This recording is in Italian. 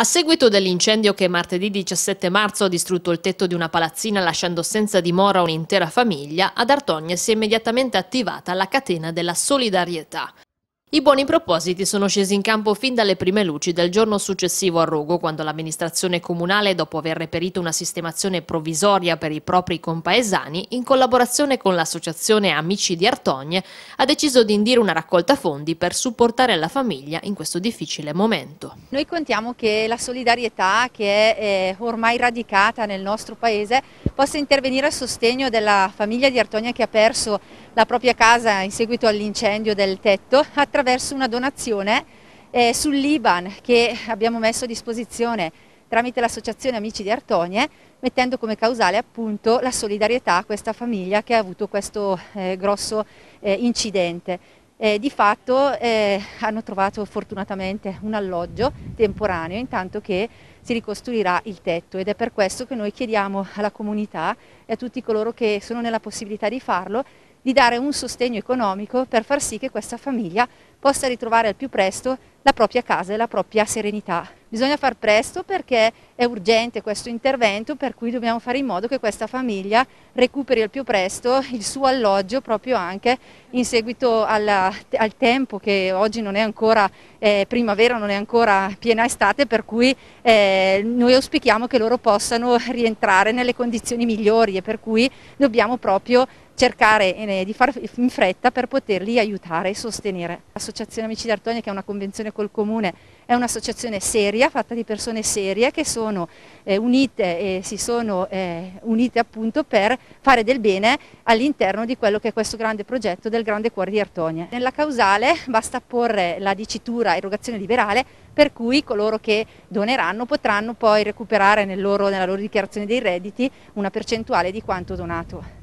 A seguito dell'incendio che martedì 17 marzo ha distrutto il tetto di una palazzina lasciando senza dimora un'intera famiglia, ad Artogne si è immediatamente attivata la catena della solidarietà. I buoni propositi sono scesi in campo fin dalle prime luci del giorno successivo a Rogo, quando l'amministrazione comunale, dopo aver reperito una sistemazione provvisoria per i propri compaesani, in collaborazione con l'associazione Amici di Artogne, ha deciso di indire una raccolta fondi per supportare la famiglia in questo difficile momento. Noi contiamo che la solidarietà, che è eh, ormai radicata nel nostro paese, possa intervenire a sostegno della famiglia di Artogne che ha perso la propria casa in seguito all'incendio del tetto, attraverso una donazione eh, sull'Iban che abbiamo messo a disposizione tramite l'associazione Amici di Artonie, mettendo come causale appunto la solidarietà a questa famiglia che ha avuto questo eh, grosso eh, incidente. Eh, di fatto eh, hanno trovato fortunatamente un alloggio temporaneo intanto che si ricostruirà il tetto ed è per questo che noi chiediamo alla comunità e a tutti coloro che sono nella possibilità di farlo di dare un sostegno economico per far sì che questa famiglia possa ritrovare al più presto la propria casa e la propria serenità. Bisogna far presto perché è urgente questo intervento, per cui dobbiamo fare in modo che questa famiglia recuperi al più presto il suo alloggio proprio anche in seguito alla, al tempo che oggi non è ancora eh, primavera, non è ancora piena estate, per cui eh, noi auspichiamo che loro possano rientrare nelle condizioni migliori e per cui dobbiamo proprio cercare eh, di far in fretta per poterli aiutare e sostenere. L'associazione Amici d'Artonia che è una convenzione collaborazione col comune, è un'associazione seria, fatta di persone serie che sono eh, unite e si sono eh, unite appunto per fare del bene all'interno di quello che è questo grande progetto del Grande Cuore di Artonia. Nella causale basta porre la dicitura erogazione liberale per cui coloro che doneranno potranno poi recuperare nel loro, nella loro dichiarazione dei redditi una percentuale di quanto donato.